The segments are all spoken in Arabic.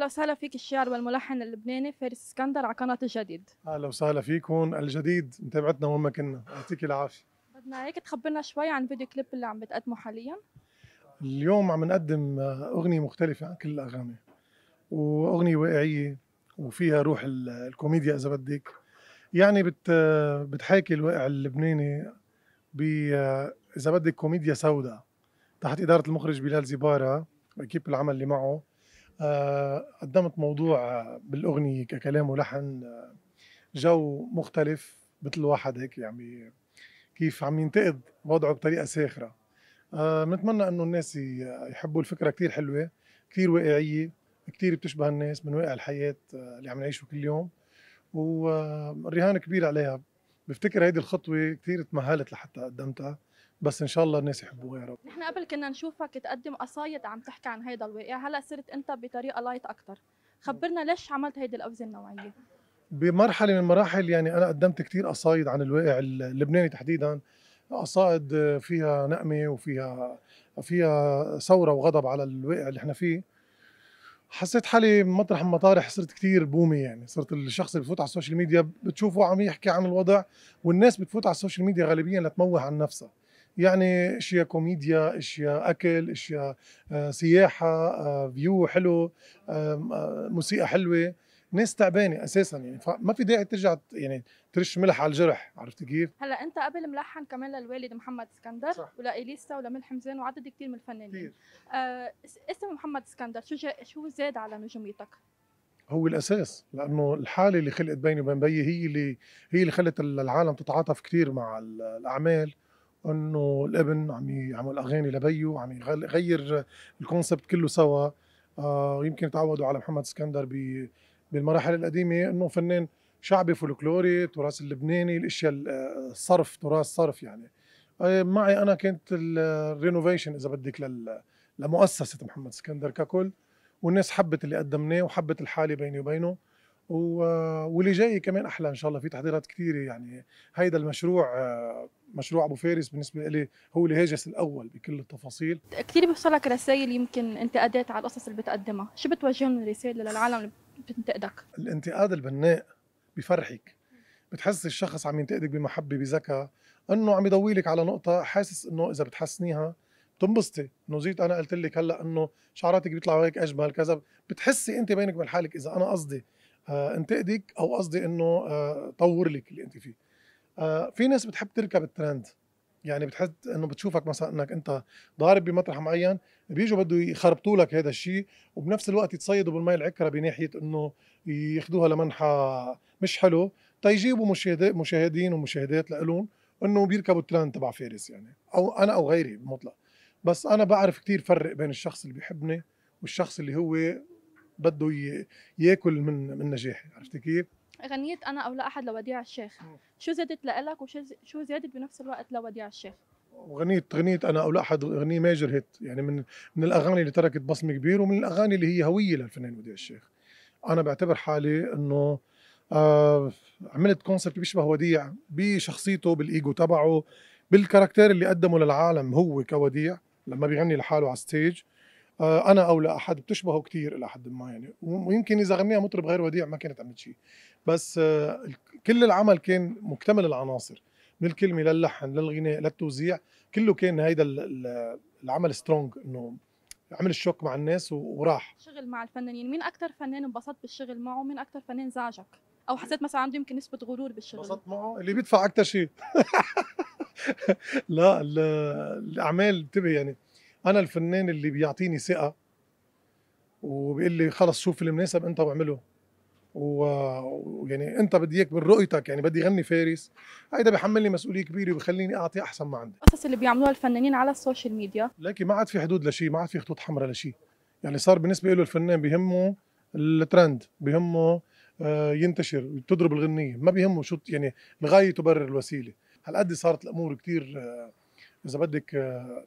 أهلا وسهلا فيك الشاعر والملحن اللبناني فارس اسكندر على قناة الجديد أهلا وسهلا فيكم الجديد متابعتنا وين ما كنا يعطيك العافية بدنا هيك تخبرنا شوي عن الفيديو كليب اللي عم بتقدمه حاليا اليوم عم نقدم أغنية مختلفة عن كل الأغاني وأغنية واقعية وفيها روح الكوميديا إذا بدك يعني بت بتحاكي الواقع اللبناني ب إذا بدك كوميديا سوداء تحت إدارة المخرج بلال زبارة وإكيب العمل اللي معه آه، قدمت موضوع آه، بالاغنيه ككلام ولحن آه، جو مختلف مثل واحد هيك يعني كيف عم ينتقد وضعه بطريقه ساخره بنتمنى انه الناس يحبوا الفكره كثير حلوه كثير واقعيه كثير بتشبه الناس من واقع الحياه اللي عم نعيشه كل يوم والرهان كبير عليها بفتكر هيدي الخطوه كثير تمهلت لحتى قدمتها بس ان شاء الله الناس يحبوها يا رب نحن قبل كنا نشوفك تقدم قصايد عم تحكي عن هيدا الواقع هلا صرت انت بطريقه لايت اكثر خبرنا ليش عملت هيدي القفزه النوعيه بمرحله من المراحل يعني انا قدمت كثير قصايد عن الواقع اللبناني تحديدا قصائد فيها نقمه وفيها فيها ثوره وغضب على الواقع اللي احنا فيه حسيت حالي مطرح من صرت كثير بومي يعني صرت الشخص اللي بفوت على السوشيال ميديا بتشوفه عم يحكي عن الوضع والناس بتفوت على السوشيال ميديا غالبيا لتموه عن نفسها يعني اشياء كوميديا اشياء اكل اشياء آه، سياحه آه، فيو حلو آه، موسيقى حلوه ناس تعبانه اساسا يعني فما في داعي ترجع يعني ترش ملح على الجرح عرفت كيف؟ هلا انت قبل ملحن كمان للوالد محمد اسكندر صح. ولاليسا ولملحم زين وعدد كثير من الفنانين كثير آه اسم محمد اسكندر شو شو زاد على نجوميتك؟ هو الاساس لانه الحاله اللي خلقت بيني وبين بيي هي اللي هي اللي خلت العالم تتعاطف كثير مع الاعمال انه الابن عم يعمل اغاني لبيو عم يغير الكونسبت كله سوا آه يمكن تعودوا على محمد اسكندر بالمراحل القديمه انه فنان شعبي فولكلوري تراث اللبناني الاشياء الصرف آه، تراث صرف يعني آه، معي انا كانت الرينوفيشن اذا بدك لمؤسسه محمد اسكندر ككل والناس حبت اللي قدمناه وحبت الحاله بيني وبينه آه، واللي جاي كمان احلى ان شاء الله في تحضيرات كثيره يعني هيدا المشروع مشروع ابو فارس بالنسبه لي هو الهاجس الاول بكل التفاصيل كثير بيوصلك رسائل يمكن انتقادات على القصص اللي بتقدمها شو بتوجههم الرساله للعالم بتنتقدك الانتقاد البناء بفرحك بتحس الشخص عم ينتقدك بمحبه بذكاء انه عم يضوي على نقطه حاسس انه اذا بتحسنيها بتنبسطي انه زيت انا قلت لك هلا انه شعراتك بيطلعوا هيك اجمل كذا بتحسي انت بينك وبين حالك اذا انا قصدي آه، انتقدك او قصدي انه آه، طور لك اللي انت فيه آه، في ناس بتحب تركب الترند يعني بتحس انه بتشوفك مثلا انك انت ضارب بمطرح معين بيجوا بده يخربطوا لك هذا الشيء وبنفس الوقت يتصيدوا بالمي العكره بناحيه انه ياخذوها لمنحى مش حلو تيجيبوا مشاهدين مشاهدين ومشاهدات لإلهم انه بيركبوا الترند تبع فارس يعني او انا او غيري بالمطلق بس انا بعرف كثير فرق بين الشخص اللي بيحبني والشخص اللي هو بده ياكل من من نجاحي عرفتي كيف؟ غنية أنا أو لا أحد لوديع الشيخ شو زادت لإلك وشو زادت بنفس الوقت لوديع الشيخ وغنية غنيت أنا أو لا أحد غنية ميجر هيت يعني من من الأغاني اللي تركت بصمة كبير ومن الأغاني اللي هي هوية للفنان وديع الشيخ أنا بعتبر حالي أنه آه عملت كونسبت بيشبه وديع بشخصيته بالايجو تبعه بالكاركتير اللي قدمه للعالم هو كوديع لما بيغني لحاله على الستيج آه، انا او لاحد احد بتشبهه كثير الى حد ما يعني ويمكن اذا غنيها مطرب غير وديع ما كانت عملت شيء بس آه، كل العمل كان مكتمل العناصر من الكلمه للحن للغناء للتوزيع كله كان هيدا العمل سترونج انه عمل الشوك مع الناس وراح شغل مع الفنانين مين اكثر فنان انبسطت بالشغل معه مين اكثر فنان زعجك او حسيت مثلا عنده يمكن نسبه غرور بالشغل انبسطت معه اللي بيدفع اكثر شيء لا الاعمال انتبه يعني انا الفنان اللي بيعطيني ثقه وبيقول لي خلص شوف المناسب انت واعمله ويعني انت بدي اياك من رؤيتك يعني بدي غني فارس هيدا بحملني مسؤوليه كبيره وبخليني اعطي احسن ما عندي القصص اللي بيعملوها الفنانين على السوشيال ميديا لكن ما عاد في حدود لشيء ما عاد في خطوط حمراء لشيء يعني صار بالنسبه له الفنان بهمه الترند بهمه آه، ينتشر وتضرب الغنيه ما بيهمه شو يعني الغايه تبرر الوسيله هالقد صارت الامور كثير آه، اذا بدك آه،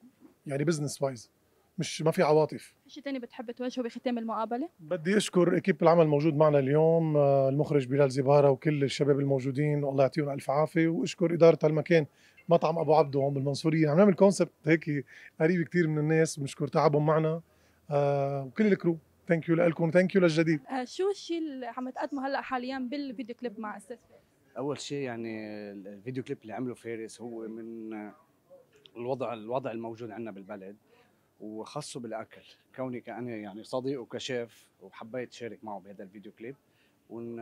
يعني بزنس وايز مش ما في عواطف شيء ثاني بتحب توجهه بختام المقابله بدي اشكر اكيب العمل الموجود معنا اليوم آه، المخرج بلال زباره وكل الشباب الموجودين الله يعطيهم الف عافيه واشكر اداره هالمكان مطعم ابو عبده هون بالمنصوريه عم نعمل كونسبت هيك قريب كثير من الناس بنشكر تعبهم معنا آه، وكل الكرو ثانك يو لكم ثانك يو للجديد آه، شو الشيء اللي عم تقدمه هلا حاليا بالفيديو كليب مع استاذ اول شيء يعني الفيديو كليب اللي عمله فارس هو من الوضع الوضع الموجود عندنا بالبلد وخاصه بالاكل كوني كاني يعني صديق وكشيف وحبيت شارك معه بهذا الفيديو كليب ون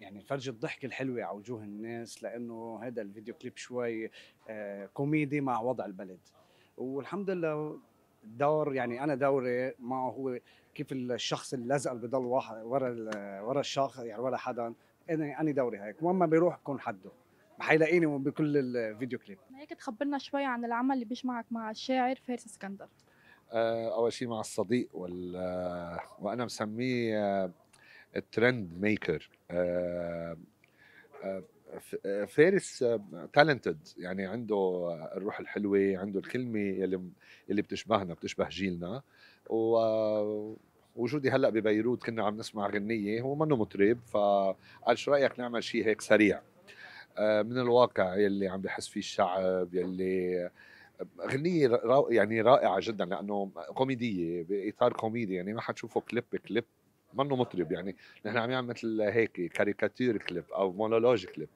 يعني نفرجي الضحكة الحلوة على وجوه الناس لأنه هذا الفيديو كليب شوي آه، كوميدي مع وضع البلد والحمد لله دور يعني أنا دوري معه هو كيف الشخص اللزق اللي بضل ورا ورا الشخص يعني ورا حدا أنا أنا دوري هيك وين ما بيروح بكون حده حيلاقيني بكل الفيديو كليب هيك تخبرنا شوي عن العمل اللي بيجمعك مع الشاعر فارس اسكندر آه، اول شيء مع الصديق وال آه، وانا مسميه الترند آه، ميكر فارس تالنتد يعني عنده الروح الحلوه عنده الكلمه يلي اللي بتشبهنا بتشبه جيلنا و وجودي هلا ببيروت كنا عم نسمع غنيه هو منه مطرب فقال شو رايك نعمل شيء هيك سريع آه، من الواقع يلي عم بحس فيه الشعب يلي آه، غنية يعني رائعة جدا لأنه كوميدية بإطار كوميدي يعني ما حتشوفه كليب كليب منه مطرب يعني نحن عم نعمل مثل هيك كاريكاتير كليب أو مونولوج كليب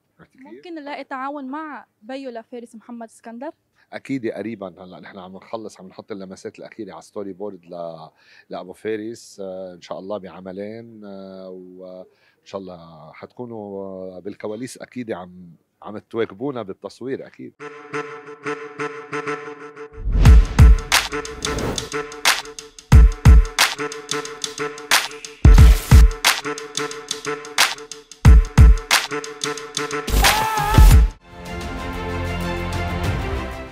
ممكن نلاقي تعاون مع بيو لفارس محمد اسكندر اكيد قريبا هلا نحن عم نخلص عم نحط اللمسات الاخيره على ستوري بورد ل... لابو فارس آه، ان شاء الله بعملين و... شاء الله حتكونوا بالكواليس اكيد عم عم تواكبونا بالتصوير اكيد